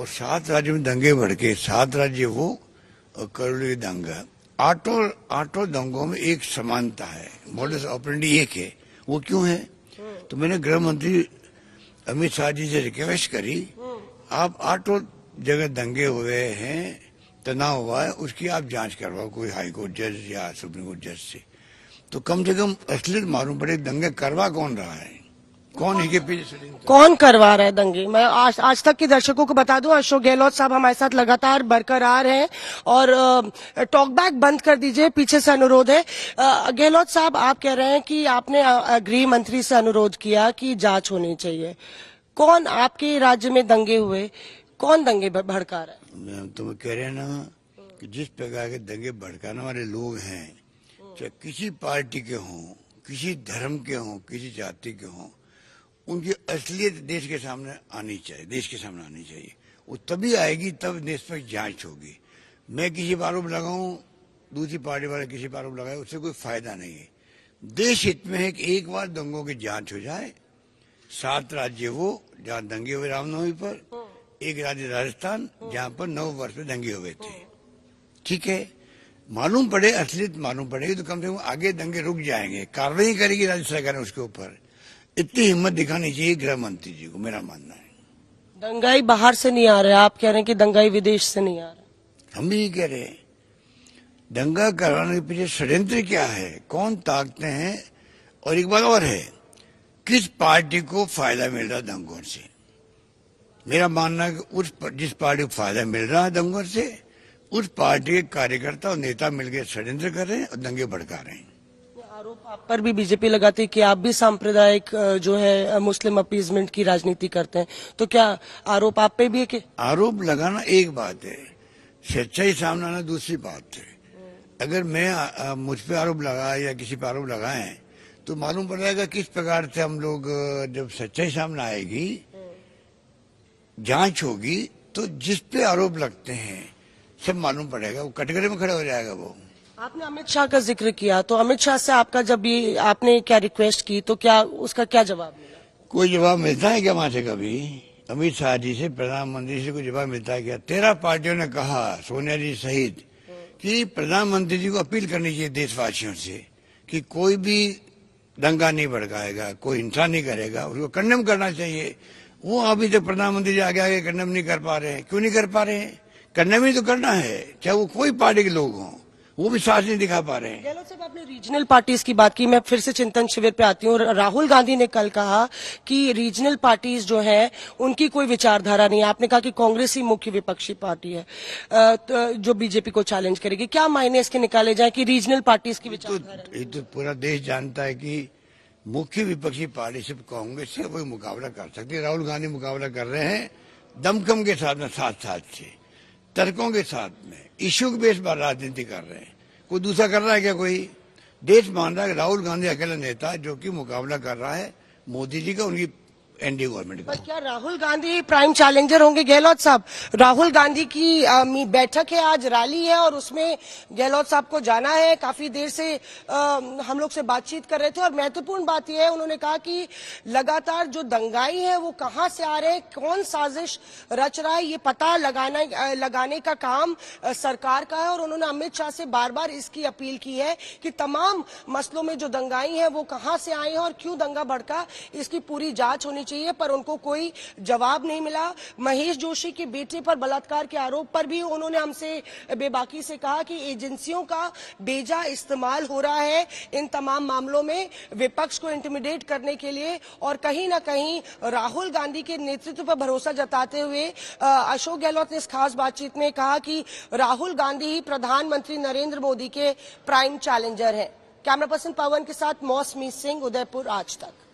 और सात राज्यों में दंगे भड़के सात राज्य वो और दंगा आठों आठों दंगों में एक समानता है मॉडल ऑपरेंडी एक है वो क्यों है तो मैंने गृह मंत्री अमित शाह जी से रिक्वेस्ट करी आप आठों जगह दंगे हुए हैं तनाव हुआ है उसकी आप जांच करवाओ कोई हाई कोर्ट जज या सुप्रीम कोर्ट जज से तो कम से कम असलियत मालूम पड़े दंगे करवा कौन रहा है कौन इनके पीछे कौन करवा रहा है दंगे मैं आज आज तक के दर्शकों को बता दूं अशोक गहलोत साहब हमारे साथ लगातार बरकरार हैं और टॉक बैक बंद कर दीजिए पीछे से अनुरोध है गहलोत साहब आप कह रहे हैं कि आपने गृह मंत्री से अनुरोध किया कि जांच होनी चाहिए कौन आपके राज्य में दंगे हुए कौन दंगे भड़का रहा है तो कह रहे हैं ना कि जिस प्रकार के दंगे भड़काने वाले लोग हैं चाहे किसी पार्टी के हों किसी धर्म के हों किसी जाति के हों उनकी असलियत देश के सामने आनी चाहिए देश के सामने आनी चाहिए वो तभी आएगी तब निष्पक्ष जांच होगी मैं किसी पर आरोप लगाऊं दूसरी पार्टी वाले किसी पर आरोप लगाए उससे कोई फायदा नहीं है देश हित में है कि एक बार दंगों की जांच हो जाए सात राज्य वो जहाँ दंगे हुए रामनवमी पर एक राज्य राजस्थान जहाँ पर नौ वर्ष में दंगे हुए थे ठीक है मालूम पड़े असलियत मालूम पड़ेगी तो कम से कम आगे दंगे रुक जाएंगे कार्रवाई करेगी राज्य सरकार उसके ऊपर इतनी हिम्मत दिखानी चाहिए गृह मंत्री जी को मेरा मानना है दंगाई बाहर से नहीं आ रहे आप कह रहे हैं कि दंगाई विदेश से नहीं आ रहा हम भी कह रहे हैं दंगा करवाने के पीछे षड्यंत्र क्या है कौन ताकते हैं और एक बात और है किस पार्टी को फायदा मिल रहा दंगों से मेरा मानना है कि उस जिस पार्टी को फायदा मिल रहा है दंगों से उस पार्टी के कार्यकर्ता और नेता मिलकर षड्यंत्र कर रहे हैं और दंगे भड़का रहे हैं आप पर भी बीजेपी लगाती है कि आप भी सांप्रदायिक जो है मुस्लिम अपीजमेंट की राजनीति करते हैं तो क्या आरोप आप पे भी है कि आरोप लगाना एक बात है सच्चाई सामने आना दूसरी बात है अगर मैं मुझ पर आरोप लगा या किसी पर आरोप लगाए तो मालूम पड़ जाएगा किस प्रकार से हम लोग जब सच्चाई सामने आएगी जांच होगी तो जिस पे आरोप लगते हैं सब मालूम पड़ेगा वो कटघरे में खड़ा हो जाएगा वो आपने अमित शाह का जिक्र किया तो अमित शाह से आपका जब भी आपने क्या रिक्वेस्ट की तो क्या उसका क्या जवाब मिला कोई जवाब मिलता है क्या वहां से कभी अमित शाह जी से प्रधानमंत्री से कोई जवाब मिलता है क्या तेरह पार्टियों ने कहा सोनिया जी सहित कि प्रधानमंत्री जी को अपील करनी चाहिए देशवासियों से कि कोई भी दंगा नहीं भड़काएगा कोई हिंसा नहीं करेगा उसको कंडम करना चाहिए वो अभी तक प्रधानमंत्री जी आगे आगे कंडम नहीं कर पा रहे हैं क्यों नहीं कर पा रहे हैं कंडम ही तो करना है चाहे वो कोई पार्टी के लोग हों वो विश्वास नहीं दिखा पा रहे हैं गहलोत साहब आपने रीजनल पार्टीज की बात की मैं फिर से चिंतन शिविर पे आती हूँ राहुल गांधी ने कल कहा कि रीजनल पार्टीज जो है उनकी कोई विचारधारा नहीं है आपने कहा कि कांग्रेस ही मुख्य विपक्षी पार्टी है तो जो बीजेपी को चैलेंज करेगी क्या मायने इसके निकाले जाए की रीजनल पार्टीज की विचार तो, तो पूरा देश जानता है कि मुख्य विपक्षी पार्टी सिर्फ कांग्रेस से कोई मुकाबला कर सकती है राहुल गांधी मुकाबला कर रहे हैं दमकम के साथ साथ साथ से तर्कों के साथ में इश्यू के बेस पर राजनीति कर रहे हैं कोई दूसरा कर रहा है क्या कोई देश मान रहा है राहुल गांधी अकेला नेता जो कि मुकाबला कर रहा है मोदी जी का उनकी एनडीए गवर्नमेंट का क्या राहुल गांधी प्राइम चैलेंजर होंगे गहलोत साहब राहुल गांधी की आ, बैठक है आज रैली है और उसमें गहलोत साहब को जाना है काफी देर से आ, हम लोग से बातचीत कर रहे थे और महत्वपूर्ण बात यह है उन्होंने कहा कि लगातार जो दंगाई है वो कहाँ से आ रहे हैं कौन साजिश रच रहा है ये पता लगाना लगाने का काम सरकार का है और उन्होंने अमित शाह से बार बार इसकी अपील की है कि तमाम मसलों में जो दंगाई है वो कहाँ से आई है और क्यों दंगा भड़का इसकी पूरी जांच होनी चाहिए पर उनको कोई जवाब नहीं मिला महेश जोशी के बेटे पर बलात्कार के आरोप पर भी उन्होंने हमसे बेबाकी से कहा कि एजेंसियों का बेजा इस्तेमाल हो रहा है इन तमाम मामलों में विपक्ष को इंटिमिडेट करने के लिए और कहीं ना कहीं राहुल गांधी के नेतृत्व पर भरोसा जताते हुए अशोक गहलोत ने इस खास बातचीत में कहा कि राहुल गांधी ही प्रधानमंत्री नरेंद्र मोदी के प्राइम चैलेंजर हैं कैमरा पर्सन पवन के साथ मौसमी सिंह उदयपुर आज तक